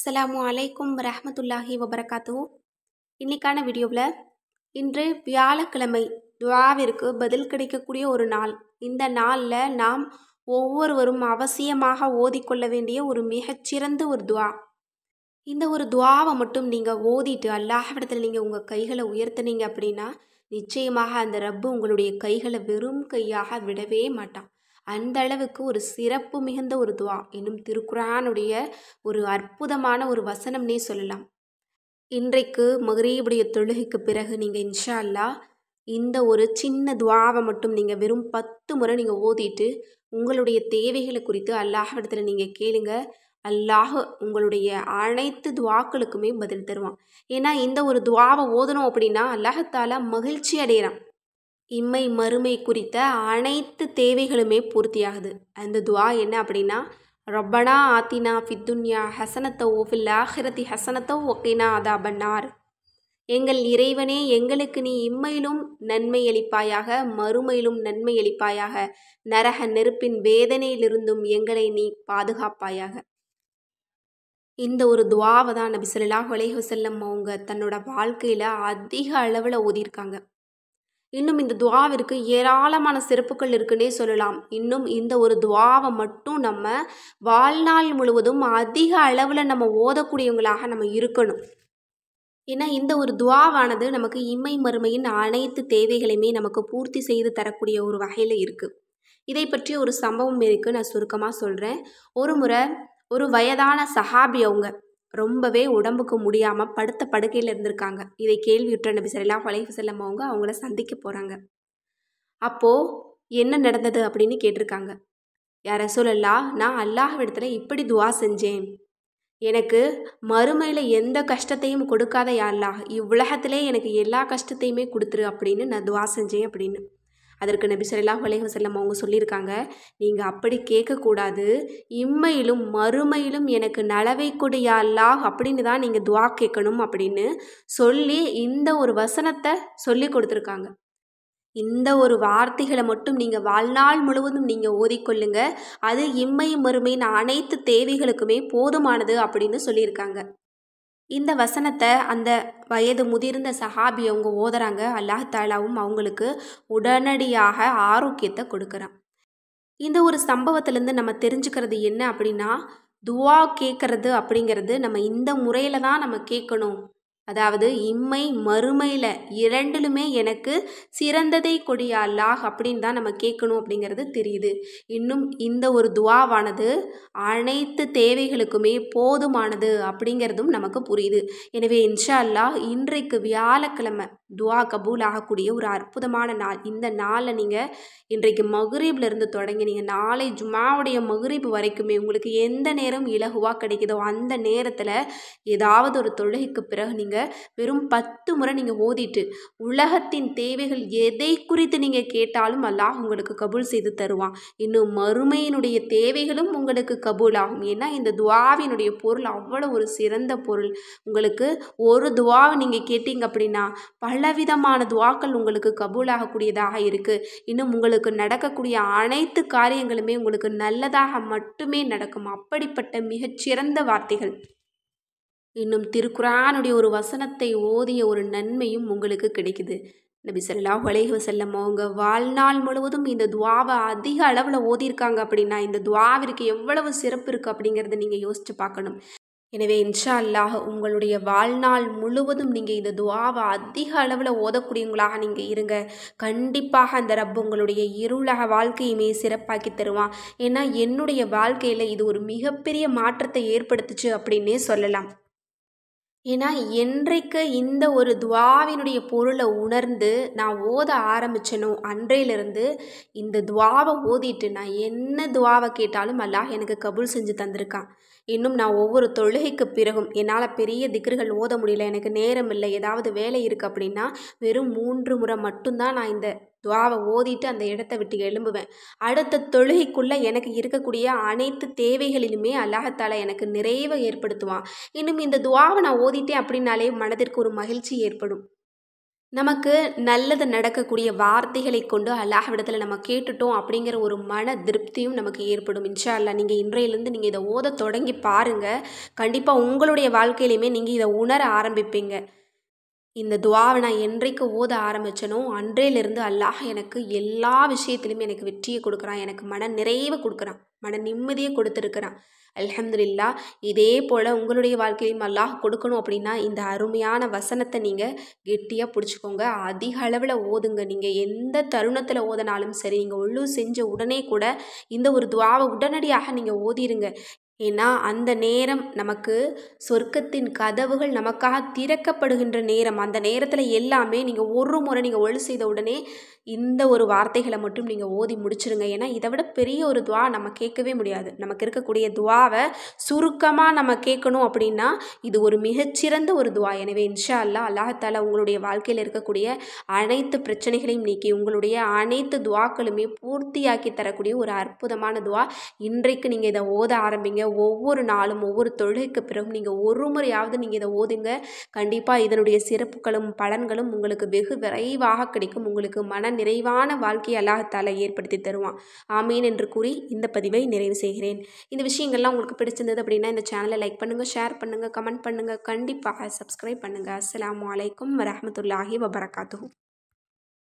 அஸ்லாம் அலைக்கும் ரஹமத்துல்லாஹி வபரகாத்து இன்றைக்கான வீடியோவில் இன்று வியாழக்கிழமை துவாவிற்கு பதில் கிடைக்கக்கூடிய ஒரு நாள் இந்த நாளில் நாம் ஒவ்வொருவரும் அவசியமாக ஓதிக்கொள்ள வேண்டிய ஒரு மிகச்சிறந்த ஒரு துவா இந்த ஒரு துவாவை மட்டும் நீங்கள் ஓதிட்டு அல்லாஹவிடத்தில் நீங்கள் உங்கள் கைகளை உயர்த்தினீங்க அப்படின்னா நிச்சயமாக அந்த ரப்பு உங்களுடைய கைகளை வெறும் கையாக விடவே மாட்டான் அந்த அளவுக்கு ஒரு சிறப்பு மிகுந்த ஒரு துவா என்னும் திருக்குரானுடைய ஒரு அற்புதமான ஒரு வசனம்னே சொல்லலாம் இன்றைக்கு மகரீபுடைய தொழுகைக்கு பிறகு நீங்கள் இன்ஷா அல்லா இந்த ஒரு சின்ன துவாவை மட்டும் நீங்கள் வெறும் பத்து முறை நீங்கள் ஓதிட்டு உங்களுடைய தேவைகளை குறித்து அல்லாஹ் இடத்துல நீங்கள் கேளுங்க அல்லாஹ் உங்களுடைய அனைத்து துவாக்களுக்குமே பதில் தருவான் ஏன்னா இந்த ஒரு துவாவை ஓதணும் அப்படின்னா அல்லாஹத்தால மகிழ்ச்சி அடையிறான் இம்மை மறுமை குறித்த அனைத்து தேவைகளுமே பூர்த்தியாகுது அந்த துவா என்ன அப்படின்னா ரொப்பனா ஆத்தினா ஃபித்துன்யா ஹசனத்தை ஓஃபில் ஆஹிரதி ஹசனத்தோ ஓகேனா அதா பன்னார் எங்கள் இறைவனே எங்களுக்கு நீ இம்மையிலும் நன்மை அளிப்பாயாக மறுமையிலும் நன்மை அளிப்பாயாக நரக நெருப்பின் வேதனையிலிருந்தும் எங்களை நீ பாதுகாப்பாயாக இந்த ஒரு துவாவை தான் நபி சொல்லாஹ் உலேஹசல்லம் அவங்க தன்னோட வாழ்க்கையில் அதிக அளவில் ஓதியிருக்காங்க இன்னும் இந்த துவாவிற்கு ஏராளமான சிறப்புகள் இருக்குன்னே சொல்லலாம் இன்னும் இந்த ஒரு துவாவை மட்டும் நம்ம வாழ்நாள் முழுவதும் அதிக அளவில் நம்ம ஓதக்கூடியவங்களாக நம்ம இருக்கணும் ஏன்னா இந்த ஒரு துவாவானது நமக்கு இம்மை மறுமையின் அனைத்து தேவைகளையுமே நமக்கு பூர்த்தி செய்து தரக்கூடிய ஒரு வகையில் இருக்குது இதை பற்றி ஒரு சம்பவம் இருக்குது நான் சுருக்கமாக சொல்கிறேன் ஒரு முறை ஒரு வயதான சஹாபி அவங்க ரொம்பவே உடம்புக்கு முடியாமல் படுத்த படுக்கையில் இருந்திருக்காங்க இதை கேள்வியுற்ற நபி சல்லாஹ் அலைஹி செல்லம் அவங்க அவங்கள சந்திக்க போகிறாங்க அப்போது என்ன நடந்தது அப்படின்னு கேட்டிருக்காங்க யார சொல்லல்லா நான் அல்லாஹ்விடத்தில் இப்படி துவா செஞ்சேன் எனக்கு மறுமையில் எந்த கஷ்டத்தையும் கொடுக்காத யாரா இவ்வுலகத்திலே எனக்கு எல்லா கஷ்டத்தையுமே கொடுத்துரு அப்படின்னு நான் துவா செஞ்சேன் அப்படின்னு அதற்கு நபி சொல்லாஹ் அலைவசல்லம் அவங்க சொல்லியிருக்காங்க நீங்கள் அப்படி கேட்கக்கூடாது இம்மையிலும் மறுமையிலும் எனக்கு நலவை கொடியாலா அல்லாஹ் அப்படின்னு தான் நீங்கள் துவா கேட்கணும் அப்படின்னு சொல்லி இந்த ஒரு வசனத்தை சொல்லி கொடுத்துருக்காங்க இந்த ஒரு வார்த்தைகளை மட்டும் நீங்கள் வாழ்நாள் முழுவதும் நீங்கள் ஓதிக்கொள்ளுங்க அது இம்மை மறுமையின் அனைத்து தேவைகளுக்குமே போதுமானது அப்படின்னு சொல்லியிருக்காங்க இந்த வசனத்தை அந்த வயது முதிர்ந்த சஹாபி அவங்க ஓதுறாங்க அல்லாஹ் தாலாவும் அவங்களுக்கு உடனடியாக ஆரோக்கியத்தை கொடுக்குறான் இந்த ஒரு சம்பவத்திலேருந்து நம்ம தெரிஞ்சுக்கிறது என்ன அப்படின்னா துவா கேட்குறது அப்படிங்கிறது நம்ம இந்த முறையில் தான் நம்ம கேட்கணும் அதாவது இம்மை மறுமையில் இரண்டிலுமே எனக்கு சிறந்ததை கொடிய அல்லாஹ் அப்படின்னு தான் நம்ம கேட்கணும் அப்படிங்கிறது தெரியுது இன்னும் இந்த ஒரு துவாவானது அனைத்து தேவைகளுக்குமே போதுமானது அப்படிங்கிறதும் நமக்கு புரியுது எனவே இன்ஷா அல்லாஹ் இன்றைக்கு வியாழக்கிழமை துவா கபூல் ஆகக்கூடிய ஒரு அற்புதமான நாள் இந்த நாளில் நீங்கள் இன்றைக்கு மகுரீப்ல இருந்து தொடங்கி நீங்கள் நாளை ஜுமாவுடைய மகுரீப் வரைக்குமே உங்களுக்கு எந்த நேரம் இலகுவாக கிடைக்குதோ அந்த நேரத்தில் ஏதாவது ஒரு தொழுகைக்கு பிறகு நீங்கள் புத்தகத்தை வெறும் பத்து முறை நீங்கள் ஓதிட்டு உலகத்தின் தேவைகள் எதை குறித்து நீங்கள் கேட்டாலும் அல்லாஹ் உங்களுக்கு கபூல் செய்து தருவான் இன்னும் மறுமையினுடைய தேவைகளும் உங்களுக்கு கபூல் ஆகும் ஏன்னா இந்த துவாவினுடைய பொருள் அவ்வளோ ஒரு சிறந்த பொருள் உங்களுக்கு ஒரு துவாவை நீங்கள் கேட்டீங்க அப்படின்னா பலவிதமான துவாக்கள் உங்களுக்கு கபூலாகக்கூடியதாக இருக்குது இன்னும் உங்களுக்கு நடக்கக்கூடிய அனைத்து காரியங்களுமே உங்களுக்கு நல்லதாக மட்டுமே நடக்கும் அப்படிப்பட்ட மிகச்சிறந்த வார்த்தைகள் இன்னும் திருக்குறானுடைய ஒரு வசனத்தை ஓதிய ஒரு நன்மையும் உங்களுக்கு கிடைக்குது நபி சொல்லாஹ் வலைஹி வசல்லம் அவங்க வாழ்நாள் முழுவதும் இந்த துவாவை அதிக அளவில் ஓதியிருக்காங்க அப்படின்னா இந்த துவாவிற்கு எவ்வளவு சிறப்பு இருக்குது அப்படிங்கிறத நீங்கள் யோசித்து பார்க்கணும் எனவே இன்ஷா அல்லாஹ் உங்களுடைய வாழ்நாள் முழுவதும் நீங்கள் இந்த துவாவை அதிக அளவில் ஓதக்கூடியவங்களாக நீங்கள் இருங்க கண்டிப்பாக அந்த ரப் உங்களுடைய இருளக வாழ்க்கையுமே சிறப்பாக்கி தருவான் ஏன்னா என்னுடைய வாழ்க்கையில் இது ஒரு மிகப்பெரிய மாற்றத்தை ஏற்படுத்துச்சு அப்படின்னே சொல்லலாம் ஏன்னா என்றைக்கு இந்த ஒரு துவாவினுடைய பொருளை உணர்ந்து நான் ஓத ஆரம்பித்தனோ அன்றையிலிருந்து இந்த துவாவை ஓதிட்டு நான் என்ன துவாவை கேட்டாலும் அல்லாஹ் எனக்கு கபூல் செஞ்சு தந்திருக்கான் இன்னும் நான் ஒவ்வொரு தொழுகைக்கு பிறகும் என்னால் பெரிய திக்ருகள் ஓத முடியல எனக்கு நேரம் இல்லை ஏதாவது வேலை இருக்குது அப்படின்னா வெறும் மூன்று முறை மட்டும்தான் நான் இந்த துவாவை ஓதிட்டு அந்த இடத்த விட்டு எழும்புவேன் அடுத்த தொழுகைக்குள்ளே எனக்கு இருக்கக்கூடிய அனைத்து தேவைகளிலுமே அல்லாஹத்தால் எனக்கு நிறைவை ஏற்படுத்துவான் இன்னும் இந்த துவாவை நான் ஓதிட்டேன் அப்படின்னாலே மனதிற்கு ஒரு மகிழ்ச்சி ஏற்படும் நமக்கு நல்லது நடக்கக்கூடிய வார்த்தைகளை கொண்டு விடத்தில் நம்ம கேட்டுட்டோம் அப்படிங்கிற ஒரு மன திருப்தியும் நமக்கு ஏற்படும் இன்ஷா அல்லா நீங்கள் இன்றையிலேருந்து நீங்கள் இதை ஓத தொடங்கி பாருங்கள் கண்டிப்பாக உங்களுடைய வாழ்க்கையிலையுமே நீங்கள் இதை உணர ஆரம்பிப்பீங்க இந்த துவாவை நான் என்றைக்கு ஓத ஆரம்பித்தனோ அன்றையிலிருந்து அல்லாஹ் எனக்கு எல்லா விஷயத்துலையுமே எனக்கு வெற்றியை கொடுக்குறான் எனக்கு மன நிறைவை கொடுக்குறான் மன நிம்மதியை கொடுத்துருக்குறான் அலமதுல்லா இதே போல் உங்களுடைய வாழ்க்கையிலும் அல்லாஹ் கொடுக்கணும் அப்படின்னா இந்த அருமையான வசனத்தை நீங்கள் கெட்டியாக பிடிச்சிக்கோங்க அதிக அளவில் ஓதுங்க நீங்கள் எந்த தருணத்தில் ஓதனாலும் சரி நீங்கள் உள்ளூர் செஞ்ச உடனே கூட இந்த ஒரு துவாவை உடனடியாக நீங்கள் ஓதிருங்க ஏன்னா அந்த நேரம் நமக்கு சொர்க்கத்தின் கதவுகள் நமக்காக திறக்கப்படுகின்ற நேரம் அந்த நேரத்தில் எல்லாமே நீங்கள் ஒரு முறை நீங்கள் ஒழு செய்த உடனே இந்த ஒரு வார்த்தைகளை மட்டும் நீங்கள் ஓதி முடிச்சிருங்க ஏன்னா இதை விட பெரிய ஒரு துவா நம்ம கேட்கவே முடியாது நமக்கு இருக்கக்கூடிய துவாவை சுருக்கமாக நம்ம கேட்கணும் அப்படின்னா இது ஒரு மிகச்சிறந்த ஒரு துவா எனவே இன்ஷா அல்லா அல்லாஹால உங்களுடைய வாழ்க்கையில் இருக்கக்கூடிய அனைத்து பிரச்சனைகளையும் நீக்கி உங்களுடைய அனைத்து துவாக்களுமே பூர்த்தியாக்கி தரக்கூடிய ஒரு அற்புதமான துவா இன்றைக்கு நீங்கள் இதை ஓத ஆரம்பிங்க ஒவ்வொரு நாளும் ஒவ்வொரு தொழுகைக்கு பிறகும் நீங்கள் ஒரு முறையாவது நீங்கள் இதை ஓதுங்க கண்டிப்பாக இதனுடைய சிறப்புகளும் பலன்களும் உங்களுக்கு வெகு விரைவாக கிடைக்கும் உங்களுக்கு மன நிறைவான வாழ்க்கையை அல்லாஹத்தால் ஏற்படுத்தி தருவான் ஆமீன் என்று கூறி இந்த பதிவை நிறைவு செய்கிறேன் இந்த விஷயங்கள்லாம் உங்களுக்கு பிடிச்சிருந்தது அப்படின்னா இந்த சேனலை லைக் பண்ணுங்கள் ஷேர் பண்ணுங்கள் கமெண்ட் பண்ணுங்கள் கண்டிப்பாக சப்ஸ்கிரைப் பண்ணுங்கள் அஸ்லாம் வலைக்கம் வரமத்துல்லாஹி வபரகாத்து